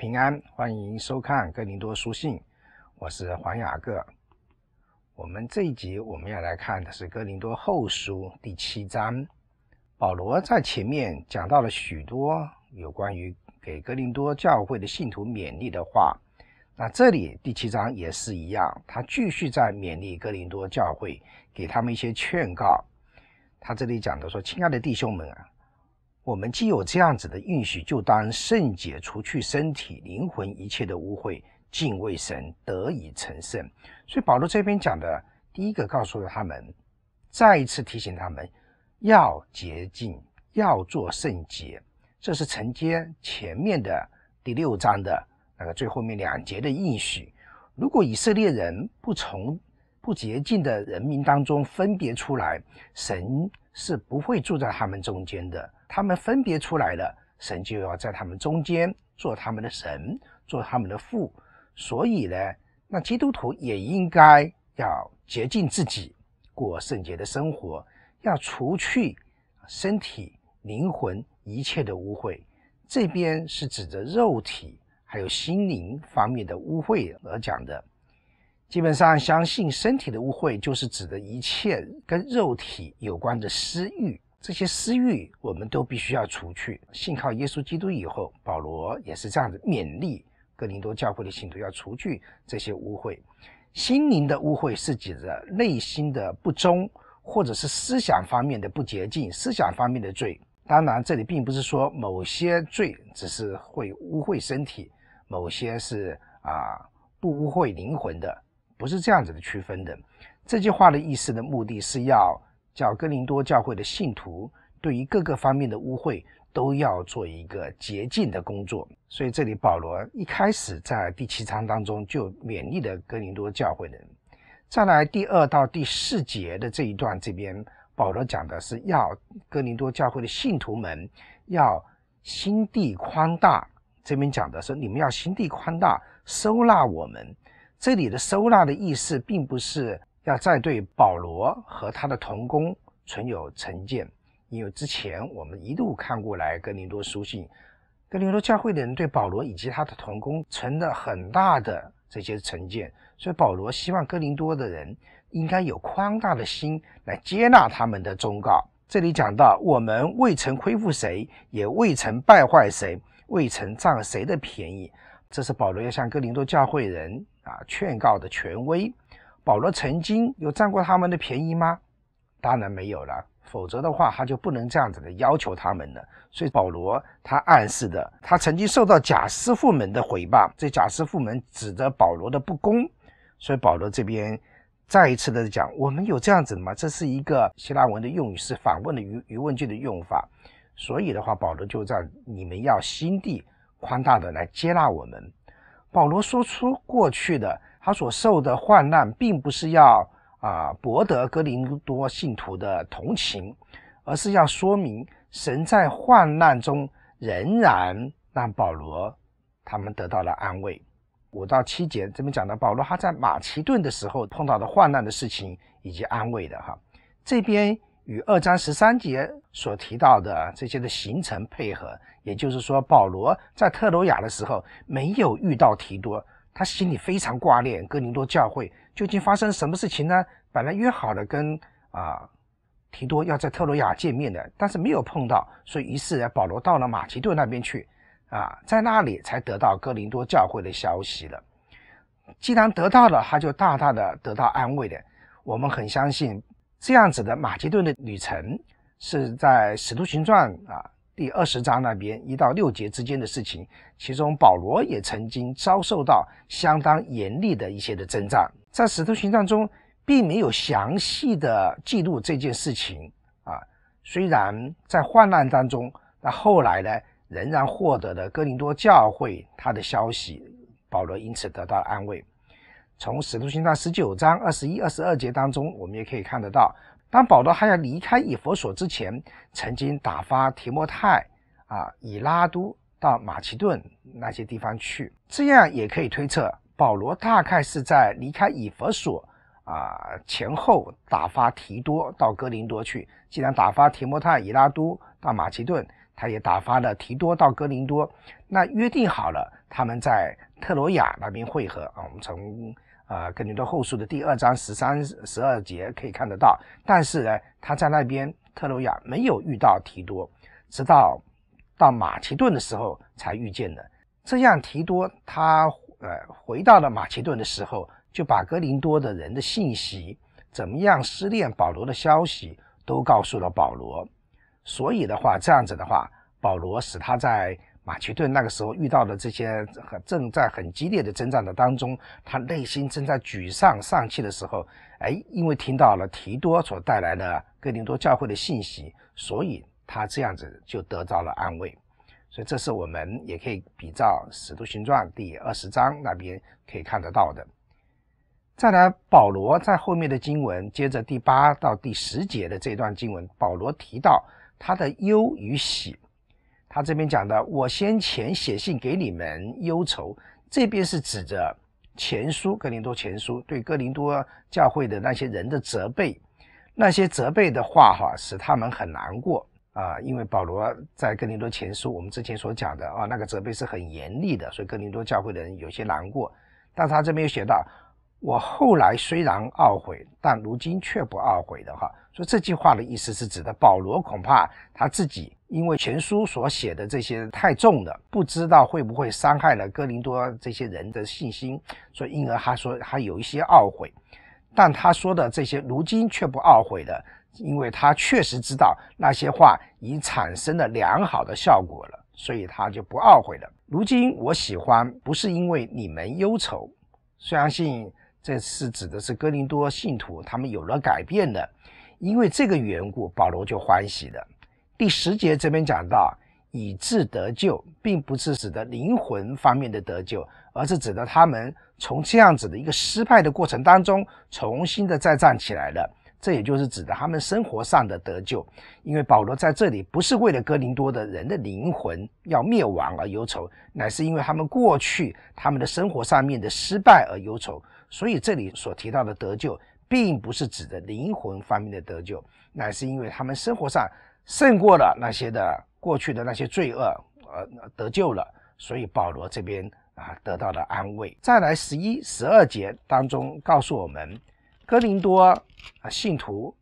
平安，欢迎收看《哥林多书信》，我是黄雅各。我们这一集我们要来看的是《哥林多后书》第七章。保罗在前面讲到了许多有关于给哥林多教会的信徒勉励的话，那这里第七章也是一样，他继续在勉励哥林多教会，给他们一些劝告。他这里讲的说：“亲爱的弟兄们啊。”我们既有这样子的应许，就当圣洁，除去身体、灵魂一切的污秽，敬畏神，得以成圣。所以保罗这边讲的，第一个告诉了他们，再一次提醒他们要洁净，要做圣洁。这是承接前面的第六章的那个最后面两节的应许。如果以色列人不从不洁净的人民当中分别出来，神是不会住在他们中间的。他们分别出来了，神就要在他们中间做他们的神，做他们的父。所以呢，那基督徒也应该要洁净自己，过圣洁的生活，要除去身体、灵魂一切的污秽。这边是指着肉体还有心灵方面的污秽而讲的。基本上，相信身体的污秽就是指的一切跟肉体有关的私欲。这些私欲，我们都必须要除去。信靠耶稣基督以后，保罗也是这样子勉励哥林多教会的信徒要除去这些污秽。心灵的污秽是指的内心的不忠，或者是思想方面的不洁净，思想方面的罪。当然，这里并不是说某些罪只是会污秽身体，某些是啊不污秽灵魂的，不是这样子的区分的。这句话的意思的目的是要。叫哥林多教会的信徒，对于各个方面的污秽，都要做一个洁净的工作。所以这里保罗一开始在第七章当中就勉励的哥林多教会的人。再来第二到第四节的这一段，这边保罗讲的是要哥林多教会的信徒们要心地宽大。这边讲的是你们要心地宽大，收纳我们。这里的收纳的意思，并不是。那在对保罗和他的同工存有成见，因为之前我们一路看过来，哥林多书信，哥林多教会的人对保罗以及他的同工存了很大的这些成见，所以保罗希望哥林多的人应该有宽大的心来接纳他们的忠告。这里讲到，我们未曾亏负谁，也未曾败坏谁，未曾占谁的便宜，这是保罗要向哥林多教会人啊劝告的权威。保罗曾经有占过他们的便宜吗？当然没有了，否则的话他就不能这样子的要求他们了。所以保罗他暗示的，他曾经受到假师傅们的诽谤，这假师傅们指责保罗的不公，所以保罗这边再一次的讲，我们有这样子的吗？这是一个希腊文的用语，是反问的语疑问句的用法。所以的话，保罗就在你们要心地宽大的来接纳我们。保罗说出过去的。他所受的患难，并不是要啊博得哥林多信徒的同情，而是要说明神在患难中仍然让保罗他们得到了安慰。五到七节这边讲到保罗他在马其顿的时候碰到的患难的事情以及安慰的哈。这边与二章十三节所提到的这些的行程配合，也就是说保罗在特罗亚的时候没有遇到提多。他心里非常挂念哥林多教会究竟发生什么事情呢？本来约好了跟啊提多要在特洛亚见面的，但是没有碰到，所以于是保罗到了马其顿那边去，啊，在那里才得到哥林多教会的消息了。既然得到了，他就大大的得到安慰的。我们很相信这样子的马其顿的旅程是在使徒行传啊。第二十章那边一到六节之间的事情，其中保罗也曾经遭受到相当严厉的一些的征战，在使徒行传中并没有详细的记录这件事情啊。虽然在患难当中，那后来呢仍然获得了哥林多教会他的消息，保罗因此得到安慰。从使徒行传十九章二十一、二十二节当中，我们也可以看得到。当保罗还要离开以弗所之前，曾经打发提摩太、啊以拉都到马其顿那些地方去，这样也可以推测，保罗大概是在离开以弗所啊前后打发提多到哥林多去。既然打发提摩太、以拉都到马其顿，他也打发了提多到哥林多，那约定好了，他们在特罗亚那边会合啊。我们从。啊，格林多后书的第二章十三十二节可以看得到，但是呢，他在那边特洛亚没有遇到提多，直到到马其顿的时候才遇见的。这样提多他呃回到了马其顿的时候，就把格林多的人的信息，怎么样失恋保罗的消息都告诉了保罗。所以的话，这样子的话，保罗使他在。马其顿那个时候遇到的这些正在很激烈的征战的当中，他内心正在沮丧、丧气的时候，哎，因为听到了提多所带来的哥林多教会的信息，所以他这样子就得到了安慰。所以这是我们也可以比照《使徒行传》第二十章那边可以看得到的。再来，保罗在后面的经文，接着第八到第十节的这段经文，保罗提到他的忧与喜。他这边讲的，我先前写信给你们忧愁，这边是指着前书哥林多前书对哥林多教会的那些人的责备，那些责备的话哈，使他们很难过啊，因为保罗在哥林多前书我们之前所讲的啊，那个责备是很严厉的，所以哥林多教会的人有些难过。但是他这边又写到，我后来虽然懊悔，但如今却不懊悔的哈，说这句话的意思是指的保罗恐怕他自己。因为全书所写的这些太重了，不知道会不会伤害了哥林多这些人的信心，所以因而他说他有一些懊悔。但他说的这些如今却不懊悔的，因为他确实知道那些话已产生了良好的效果了，所以他就不懊悔了。如今我喜欢，不是因为你们忧愁，相信这是指的是哥林多信徒他们有了改变的，因为这个缘故，保罗就欢喜的。第十节这边讲到，以致得救，并不是指的灵魂方面的得救，而是指的他们从这样子的一个失败的过程当中，重新的再站起来了。这也就是指的他们生活上的得救。因为保罗在这里不是为了哥林多的人的灵魂要灭亡而忧愁，乃是因为他们过去他们的生活上面的失败而忧愁。所以这里所提到的得救，并不是指的灵魂方面的得救，乃是因为他们生活上。胜过了那些的过去的那些罪恶，呃，得救了，所以保罗这边啊得到了安慰。再来十一、十二节当中告诉我们，哥林多啊信徒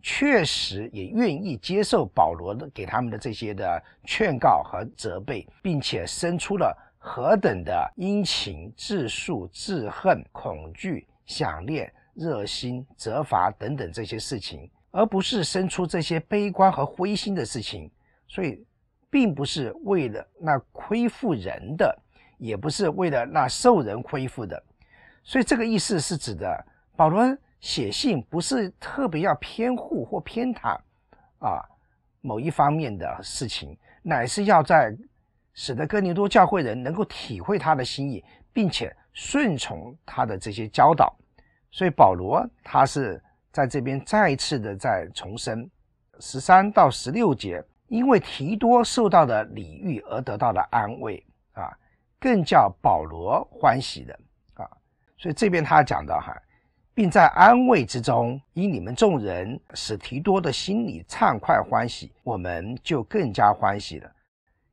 确实也愿意接受保罗的给他们的这些的劝告和责备，并且生出了何等的殷勤、自述、自恨、恐惧、想念、热心、责罚等等这些事情。而不是生出这些悲观和灰心的事情，所以并不是为了那亏负人的，也不是为了那受人亏负的，所以这个意思是指的保罗写信不是特别要偏护或偏袒啊某一方面的事情，乃是要在使得哥林多教会人能够体会他的心意，并且顺从他的这些教导，所以保罗他是。在这边再次的再重申十三到十六节，因为提多受到的礼遇而得到的安慰啊，更叫保罗欢喜的啊，所以这边他讲的哈，并在安慰之中，以你们众人使提多的心里畅快欢喜，我们就更加欢喜了，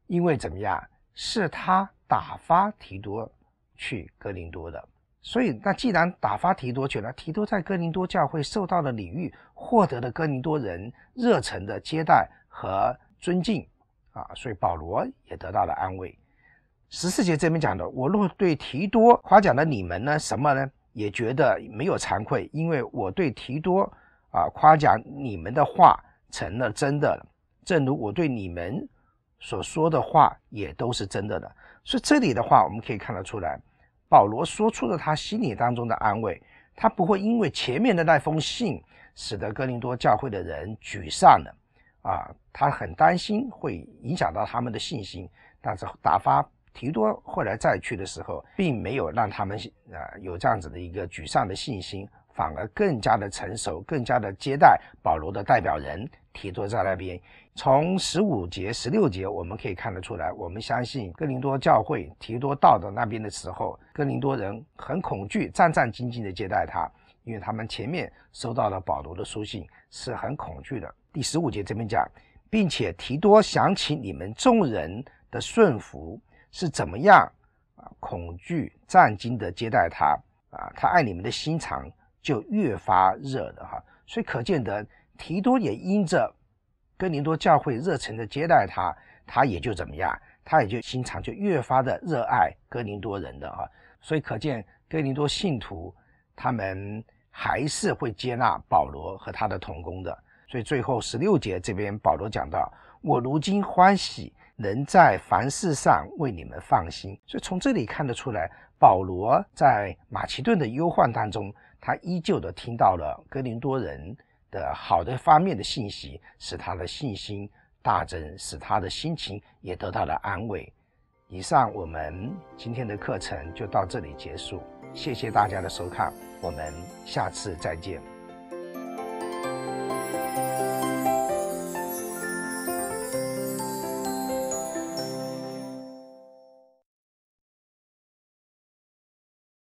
因为怎么样，是他打发提多去格林多的。所以，那既然打发提多去了，提多在哥林多教会受到了礼遇，获得了哥林多人热忱的接待和尊敬啊，所以保罗也得到了安慰。十四节这边讲的，我若对提多夸奖了你们呢，什么呢？也觉得没有惭愧，因为我对提多啊夸奖你们的话成了真的，正如我对你们所说的话也都是真的的。所以这里的话，我们可以看得出来。保罗说出了他心里当中的安慰，他不会因为前面的那封信使得哥林多教会的人沮丧的，啊，他很担心会影响到他们的信心，但是打发提多后来再去的时候，并没有让他们啊有这样子的一个沮丧的信心。反而更加的成熟，更加的接待保罗的代表人提多在那边。从十五节、十六节我们可以看得出来，我们相信哥林多教会提多到的那边的时候，哥林多人很恐惧、战战兢兢地接待他，因为他们前面收到了保罗的书信，是很恐惧的。第十五节这边讲，并且提多想起你们众人的顺服是怎么样啊，恐惧、战兢地接待他啊，他爱你们的心肠。就越发热的哈，所以可见得提多也因着哥林多教会热诚的接待他，他也就怎么样，他也就心肠就越发的热爱哥林多人的哈。所以可见哥林多信徒他们还是会接纳保罗和他的同工的。所以最后十六节这边保罗讲到：“我如今欢喜能在凡事上为你们放心。”所以从这里看得出来，保罗在马其顿的忧患当中。他依旧的听到了哥林多人的好的方面的信息，使他的信心大增，使他的心情也得到了安慰。以上我们今天的课程就到这里结束，谢谢大家的收看，我们下次再见。